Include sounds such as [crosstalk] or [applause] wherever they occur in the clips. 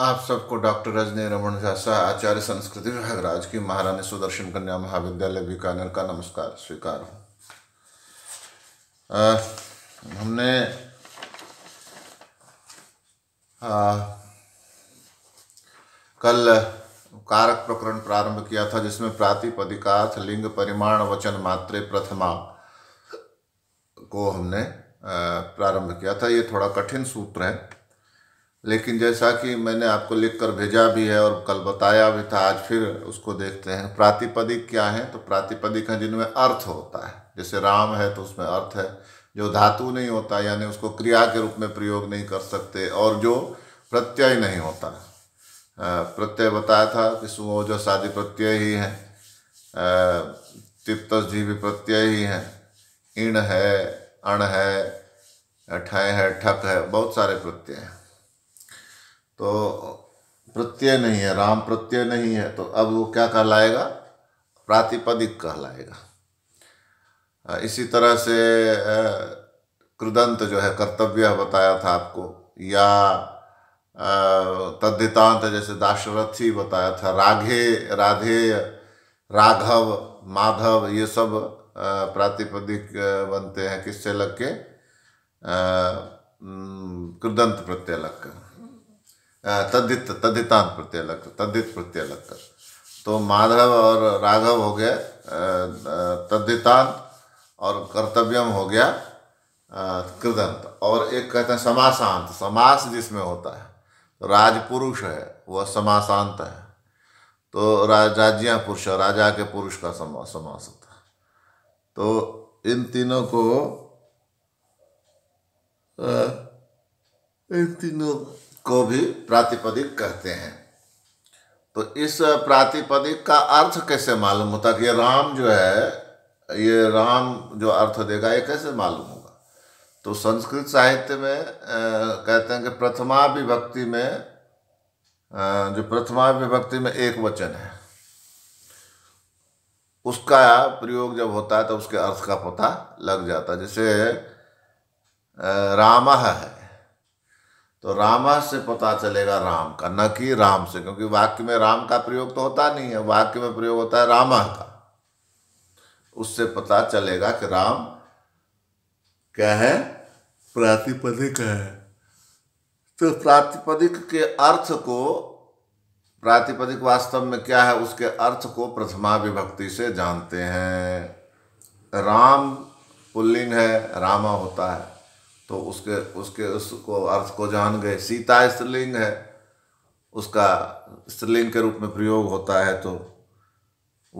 आप सबको डॉक्टर रजनी रमन झासा आचार्य संस्कृति विभाग राज की महारानी सुदर्शन कन्या महाविद्यालय बीकानेर का नमस्कार स्वीकार हूँ हमने आ, कल कारक प्रकरण प्रारंभ किया था जिसमें प्रातिपदिकार्थ लिंग परिमाण वचन मात्रे प्रथमा को हमने प्रारंभ किया था ये थोड़ा कठिन सूत्र है लेकिन जैसा कि मैंने आपको लिख कर भेजा भी है और कल बताया भी था आज फिर उसको देखते हैं प्रातिपदिक क्या है तो प्रातिपदिक हैं जिनमें अर्थ होता है जैसे राम है तो उसमें अर्थ है जो धातु नहीं होता यानी उसको क्रिया के रूप में प्रयोग नहीं कर सकते और जो प्रत्यय नहीं होता प्रत्यय बताया था कि सुओजस आदि प्रत्यय ही है तिप्त जी भी प्रत्यय ही हैं इण है अण है ठय है ठक है बहुत सारे प्रत्यय हैं तो प्रत्यय नहीं है राम प्रत्यय नहीं है तो अब वो क्या कहलाएगा प्रातिपदिक कहलाएगा इसी तरह से कृदंत जो है कर्तव्य बताया था आपको या तद्धितांत जैसे दाशरथी बताया था राघे राधे राघव माधव ये सब प्रातिपदिक बनते हैं किससे लग के कृदंत प्रत्यय लग कर तद्दित तद्दितान प्रत्यय लग तद्दित प्रत्यय लगकर तो माधव और राघव हो गए तद्दितान और कर्तव्यम हो गया कृदंत और एक कहते हैं समासांत समास जिसमें होता है तो राजपुरुष है वह समासांत है तो राज पुरुष राजा के पुरुष का समा, समास होता है तो इन तीनों को इन तीनों को भी प्रातिपदिक कहते हैं तो इस प्रातिपदिक का अर्थ कैसे मालूम होता कि राम जो है ये राम जो अर्थ देगा ये कैसे मालूम होगा तो संस्कृत साहित्य में आ, कहते हैं कि प्रथमा विभक्ति में आ, जो प्रथमा विभक्ति में एक वचन है उसका प्रयोग जब होता है तो उसके अर्थ का पता लग जाता है जैसे राम है तो रामा से पता चलेगा राम का न कि राम से क्योंकि वाक्य में राम का प्रयोग तो होता नहीं है वाक्य में प्रयोग होता है रामा का उससे पता चलेगा कि राम क्या है प्रातिपदिक है तो प्रातिपदिक के अर्थ को प्रातिपदिक वास्तव में क्या है उसके अर्थ को प्रथमा विभक्ति से जानते हैं राम पुल्लिंग है रामा होता है तो उसके उसके उसको अर्थ को जान गए सीता स्त्रीलिंग है उसका स्त्रीलिंग के रूप में प्रयोग होता है तो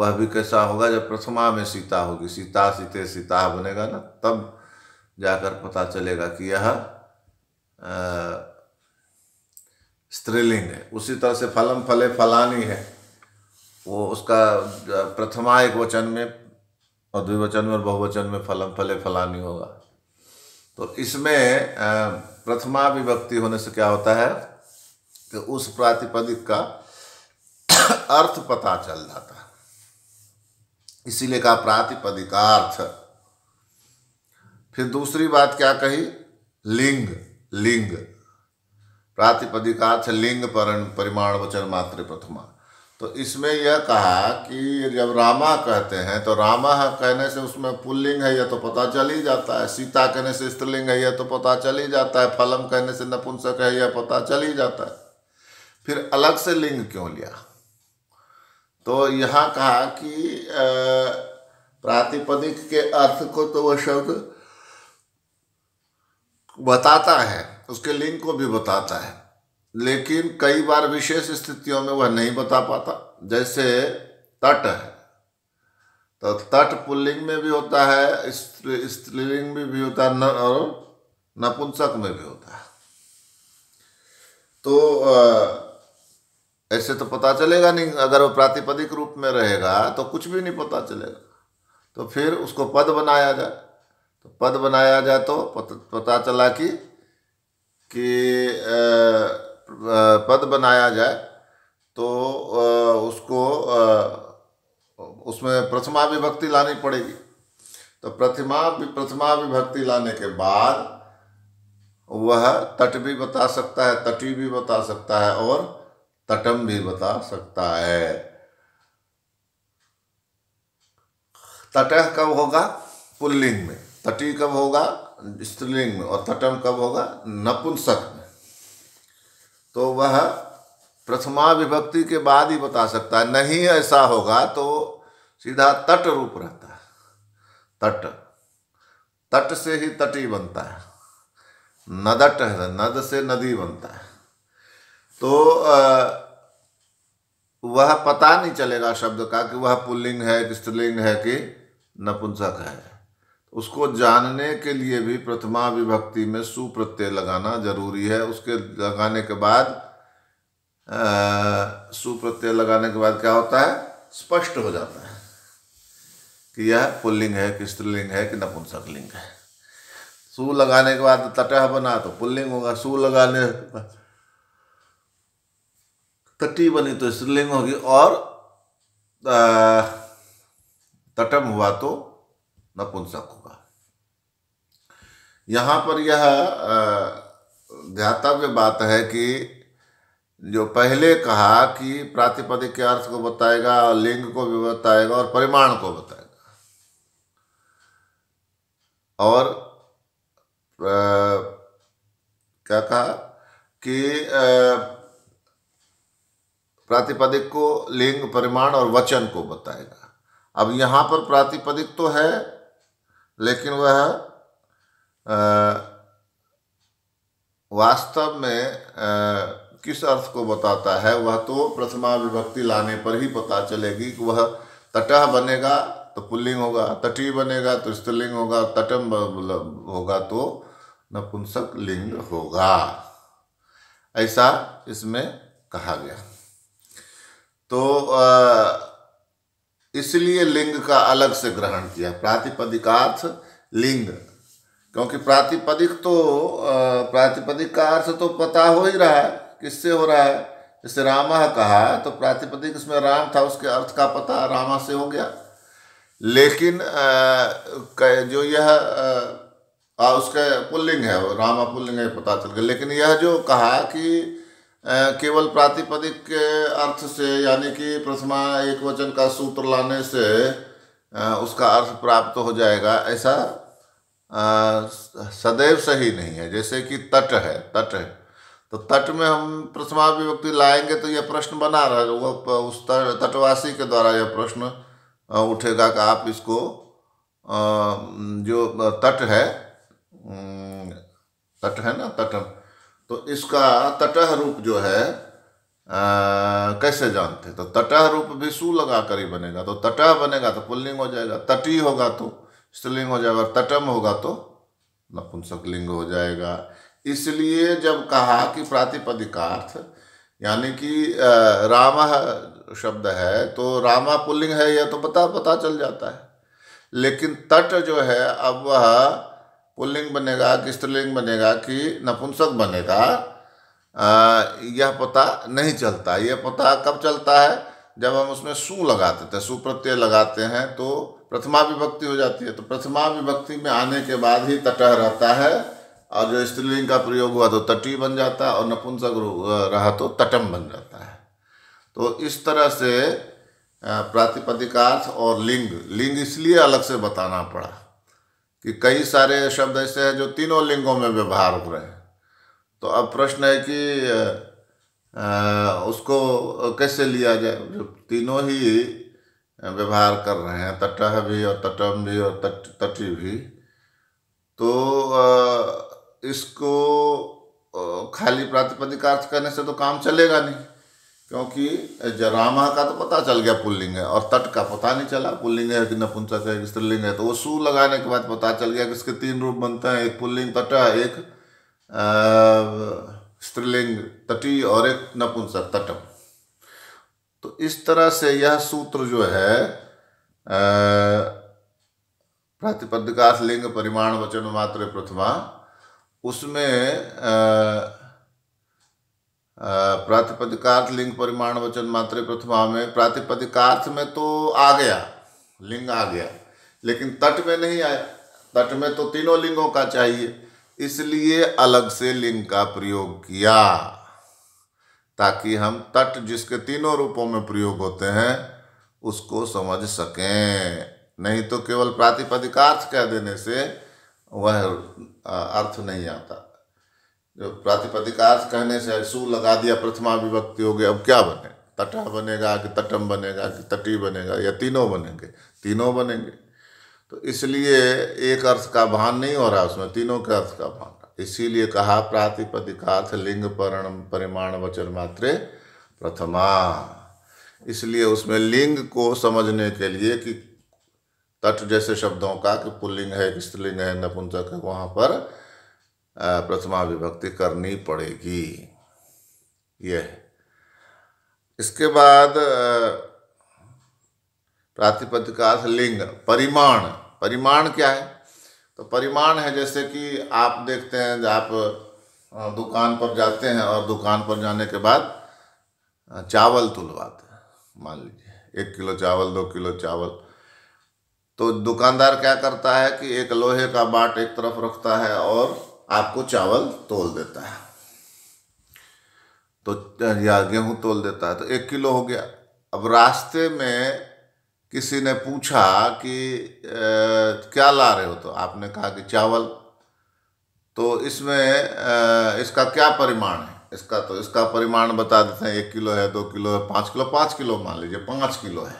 वह भी कैसा होगा जब प्रथमा में सीता होगी सीता सीते सीता बनेगा ना तब जाकर पता चलेगा कि यह स्त्रीलिंग है उसी तरह से फलम फले फलानी है वो उसका प्रथमा एक वचन में और द्विवचन में और बहुवचन में फलम फले फलानी होगा तो इसमें प्रथमा विभक्ति होने से क्या होता है कि उस प्रातिपदिक का [coughs] अर्थ पता चल जाता है इसीलिए कहा प्रातिपदिकार्थ फिर दूसरी बात क्या कही लिंग लिंग प्रातिपदिकार्थ लिंग परिमाण वचन मात्र प्रथमा तो इसमें यह कहा कि जब रामा कहते हैं तो रामा है कहने से उसमें पुल्लिंग है यह तो पता चल ही जाता है सीता कहने से स्त्रीलिंग है यह तो पता चल ही जाता है फलम कहने से नपुंसक है यह पता चल ही जाता है फिर अलग से लिंग क्यों लिया तो यहाँ कहा कि प्रातिपदिक के अर्थ को तो वह शब्द बताता है उसके लिंग को भी बताता है लेकिन कई बार विशेष स्थितियों में वह नहीं बता पाता जैसे तट है तो तट पुल्लिंग में भी होता है स्त्रीलिंग में भी होता है न, और नपुंसक में भी होता है तो ऐसे तो पता चलेगा नहीं अगर वो प्रातिपदिक रूप में रहेगा तो कुछ भी नहीं पता चलेगा तो फिर उसको पद बनाया जाए तो पद बनाया जाए तो पता चला कि कि आ, पद बनाया जाए तो उसको उसमें प्रथमा विभक्ति लानी पड़ेगी तो प्रतिमा प्रथमा विभक्ति लाने के बाद वह तट भी बता सकता है तटी भी बता सकता है और तटम भी बता सकता है तटह कब होगा पुल्लिंग में तटी कब होगा स्त्रीलिंग में और तटम कब होगा नपुंसक तो वह प्रथमा विभक्ति के बाद ही बता सकता है नहीं ऐसा होगा तो सीधा तट रूप रहता है तट तट से ही तटी बनता है नदट है नद से नदी बनता है तो वह पता नहीं चलेगा शब्द का कि वह पुल्लिंग है कि स्त्रीलिंग है कि नपुंसक है उसको जानने के लिए भी प्रथमा विभक्ति में सुप्रत्यय लगाना जरूरी है उसके लगाने के बाद सुप्रत्यय लगाने के बाद क्या होता है स्पष्ट हो जाता है कि यह पुल्लिंग है कि स्त्रीलिंग है कि नपुंसक लिंग है सु लगाने के बाद तटह बना तो पुल्लिंग होगा सु लगाने तटी बनी तो स्त्रीलिंग होगी और तटम हुआ तो नपुंसक होगा यहाँ पर यह ध्यातव्य बात है कि जो पहले कहा कि प्रातिपदिक के अर्थ को बताएगा और लिंग को भी बताएगा और परिमाण को बताएगा और आ, क्या कहा कि प्रातिपदिक को लिंग परिमाण और वचन को बताएगा अब यहाँ पर प्रातिपदिक तो है लेकिन वह वास्तव में आ, किस अर्थ को बताता है वह तो प्रथमा विभक्ति लाने पर ही पता चलेगी कि वह तटह बनेगा तो पुल्लिंग होगा तटी बनेगा तो स्त्रीलिंग होगा तटम होगा तो नपुंसक लिंग होगा ऐसा इसमें कहा गया तो आ, इसलिए लिंग का अलग से ग्रहण किया प्रातिपदिकार्थ लिंग क्योंकि प्रातिपदिक तो प्रातिपदिक का अर्थ तो पता हो ही रहा है किससे हो रहा है जैसे रामा कहा तो प्रातिपदिक इसमें राम था उसके अर्थ का पता रामा से हो गया लेकिन जो यह उसका पुल्लिंग है रामा पुल्लिंग है पता चल गया लेकिन यह जो कहा कि केवल प्रातिपदिक अर्थ से यानी कि प्रथमा एक वचन का सूत्र लाने से उसका अर्थ प्राप्त हो जाएगा ऐसा सदैव सही नहीं है जैसे कि तट है तट है तो तट में हम प्रथमा विभक्ति लाएंगे तो यह प्रश्न बना रहा है वो उस तटवासी के द्वारा यह प्रश्न उठेगा कि आप इसको जो तट है तट है ना तट तो इसका तटह रूप जो है आ, कैसे जानते तो तटह रूप भी सु लगा कर ही बनेगा तो तटह बनेगा तो पुल्लिंग हो जाएगा तटी होगा तो स्त्रीलिंग हो जाएगा तटम होगा तो नपुंसक लिंग हो जाएगा इसलिए जब कहा कि प्रातिपदिकार्थ यानी कि राम शब्द है तो रामा पुल्लिंग है यह तो पता पता चल जाता है लेकिन तट जो है अब वह पुल्लिंग बनेगा कि स्त्रीलिंग बनेगा कि नपुंसक बनेगा आ, यह पता नहीं चलता यह पता कब चलता है जब हम उसमें सु लगाते थे सु प्रत्यय लगाते हैं तो प्रथमा विभक्ति हो जाती है तो प्रथमा विभक्ति में आने के बाद ही तटह रहता है और जो स्त्रीलिंग का प्रयोग हुआ तो तटी बन जाता है और नपुंसक रहा तो तटम बन जाता है तो इस तरह से प्रातिपदिकार्थ और लिंग लिंग इसलिए अलग से बताना पड़ा कि कई सारे शब्द ऐसे हैं जो तीनों लिंगों में व्यवहार हो रहे हैं तो अब प्रश्न है कि उसको कैसे लिया जाए जो तीनों ही व्यवहार कर रहे हैं तटह भी और तटम भी और तट तटी भी तो इसको खाली प्रातिपदिक अर्थ करने से तो काम चलेगा नहीं क्योंकि जरामा का तो पता चल गया पुल्लिंग है और तट का पता नहीं चला पुल्लिंग है कि नपुंसक है कि स्त्रीलिंग है तो वो सू लगाने के बाद पता चल गया कि इसके तीन रूप बनते हैं एक पुल्लिंग तट एक स्त्रीलिंग तटी और एक नपुंसक तटम तो इस तरह से यह सूत्र जो है प्रातिपदिकास लिंग परिमाण वचन मात्र प्रथमा उसमें आ, प्रातिपदिकार्थ लिंग परिमाण वचन मात्र प्रथमा में प्रातिपदिकार्थ में तो आ गया लिंग आ गया लेकिन तट में नहीं आया तट में तो तीनों लिंगों का चाहिए इसलिए अलग से लिंग का प्रयोग किया ताकि हम तट जिसके तीनों रूपों में प्रयोग होते हैं उसको समझ सकें नहीं तो केवल प्रातिपदिकार्थ कह देने से वह अर्थ नहीं आता प्रातिपदिकार्थ कहने से सू लगा दिया प्रथमा विभक्ति हो गया अब क्या बने तटा बनेगा कि तटम बनेगा कि तटी बनेगा या तीनों बनेंगे तीनों बनेंगे तो इसलिए एक अर्थ का भान नहीं हो रहा उसमें तीनों के अर्थ का भान इसीलिए कहा प्रातिपदिकार्थ लिंग परण परिमाण वचन मात्र प्रथमा इसलिए उसमें लिंग को समझने के लिए कि तट जैसे शब्दों का कि पुल्लिंग है कि स्त्रीलिंग है नपुंसक है वहाँ पर प्रथमा विभक्ति करनी पड़ेगी यह इसके बाद प्रातिपद का अर्थ लिंग परिमाण परिमाण क्या है तो परिमाण है जैसे कि आप देखते हैं आप दुकान पर जाते हैं और दुकान पर जाने के बाद चावल तुलवाते हैं मान लीजिए एक किलो चावल दो किलो चावल तो दुकानदार क्या करता है कि एक लोहे का बाट एक तरफ रखता है और आपको चावल तोल देता है तो या गेहूँ तोल देता है तो एक किलो हो गया अब रास्ते में किसी ने पूछा कि ए, क्या ला रहे हो तो आपने कहा कि चावल तो इसमें ए, इसका क्या परिमाण है इसका तो इसका परिमाण बता देते हैं एक किलो है दो किलो है पाँच किलो पाँच किलो मान लीजिए पाँच किलो है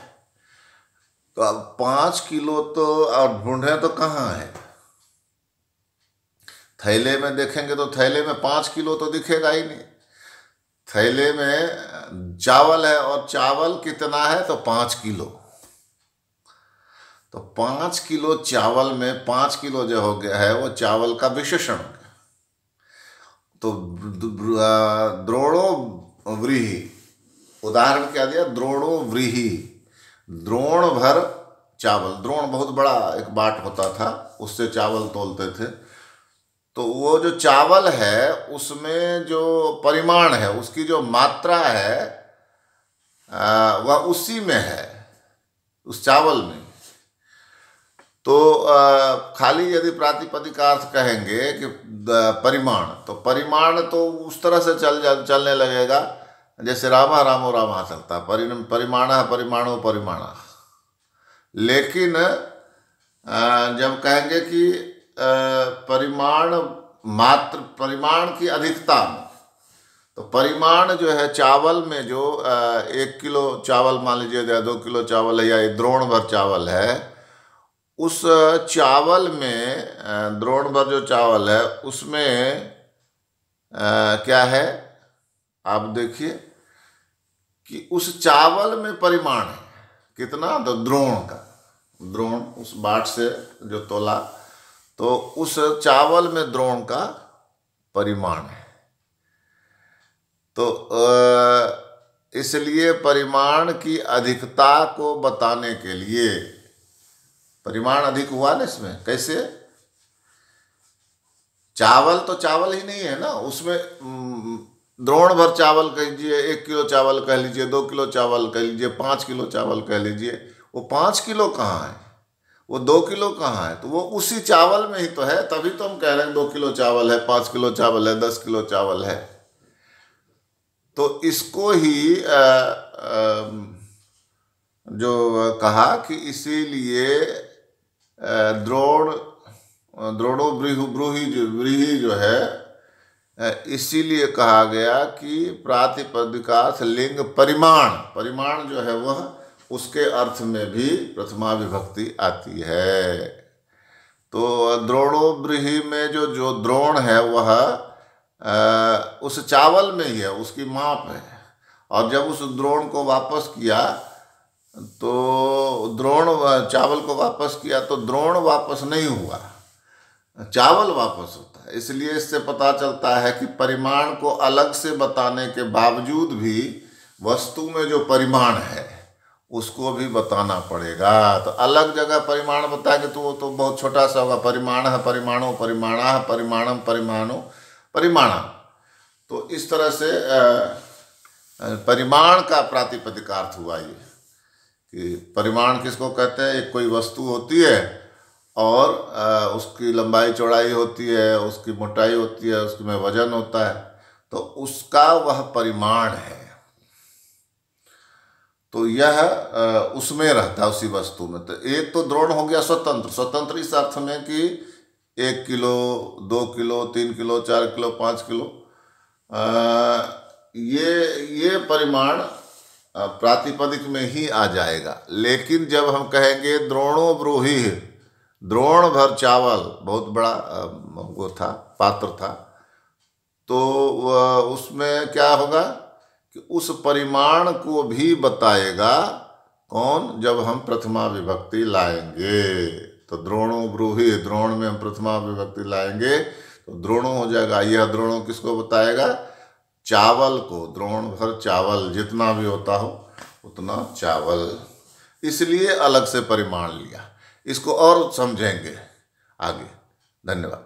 तो अब पाँच किलो तो और ढूंढे तो कहाँ है थैले में देखेंगे तो थैले में पाँच किलो तो दिखेगा ही नहीं थैले में चावल है और चावल कितना है तो पाँच किलो तो पाँच किलो चावल में पाँच किलो जो हो गया है वो चावल का विशेषण हो गया तो द्रोणो व्रीही उदाहरण क्या दिया द्रोणो व्रीही द्रोण भर चावल द्रोण बहुत बड़ा एक बाट होता था उससे चावल तोलते थे तो वो जो चावल है उसमें जो परिमाण है उसकी जो मात्रा है वह उसी में है उस चावल में तो खाली यदि प्रातिपदिकार्थ कहेंगे कि परिमाण तो परिमाण तो उस तरह से चल चलने लगेगा जैसे रामा रामो रामा चलता परि परिमाण परिमाणो परिमाण लेकिन जब कहेंगे कि परिमाण मात्र परिमाण की अधिकता में तो परिमाण जो है चावल में जो एक किलो चावल मान लीजिए या दो किलो चावल है या द्रोण भर चावल है उस चावल में द्रोण भर जो चावल है उसमें क्या है आप देखिए कि उस चावल में परिमाण है कितना तो द्रोण का द्रोण उस बाट से जो तोला तो उस चावल में द्रोण का परिमाण है तो इसलिए परिमाण की अधिकता को बताने के लिए परिमाण अधिक हुआ ना इसमें कैसे चावल तो चावल ही नहीं है ना उसमें द्रोण भर चावल कह लीजिए एक किलो चावल कह लीजिए दो किलो चावल कह लीजिए पाँच किलो चावल कह लीजिए वो पाँच किलो कहाँ है वो दो किलो कहाँ है तो वो उसी चावल में ही तो है तभी तो हम कह रहे हैं दो किलो चावल है पांच किलो चावल है दस किलो चावल है तो इसको ही आ, आ, जो कहा कि इसीलिए द्रोण द्रोणो ब्रीहु ब्रूही जो ब्रीही जो है इसीलिए कहा गया कि प्रातिपदिकार्थ लिंग परिमाण परिमाण जो है वह उसके अर्थ में भी प्रथमा विभक्ति आती है तो द्रोणो ब्रीही में जो जो द्रोण है वह उस चावल में ही है उसकी माप है और जब उस द्रोण को वापस किया तो द्रोण चावल को वापस किया तो द्रोण वापस नहीं हुआ चावल वापस होता है इसलिए इससे पता चलता है कि परिमाण को अलग से बताने के बावजूद भी वस्तु में जो परिमाण है उसको भी बताना पड़ेगा तो अलग जगह परिमाण बता के तो वो तो बहुत छोटा सा होगा परिमाण है परिमाणो परिमाणा है परिमाणम परिमाणों परिमाणा तो इस तरह से परिमाण का प्रातिपदिकार्थ हुआ ये कि परिमाण किसको कहते हैं एक कोई वस्तु होती है और उसकी लंबाई चौड़ाई होती है उसकी मोटाई होती है उसमें वजन होता है तो उसका वह परिमाण है तो यह उसमें रहता है उसी वस्तु में तो एक तो द्रोण हो गया स्वतंत्र स्वतंत्र इस अर्थ में कि एक किलो दो किलो तीन किलो चार किलो पाँच किलो आ, ये ये परिमाण प्रातिपदिक में ही आ जाएगा लेकिन जब हम कहेंगे द्रोणो ब्रूही द्रोण भर चावल बहुत बड़ा वो था पात्र था तो उसमें क्या होगा कि उस परिमाण को भी बताएगा कौन जब हम प्रथमा विभक्ति लाएंगे तो द्रोणो ब्रूही द्रोण में हम प्रथमा विभक्ति लाएंगे तो द्रोणो हो जाएगा यह द्रोणो किसको बताएगा चावल को द्रोण भर चावल जितना भी होता हो उतना चावल इसलिए अलग से परिमाण लिया इसको और समझेंगे आगे धन्यवाद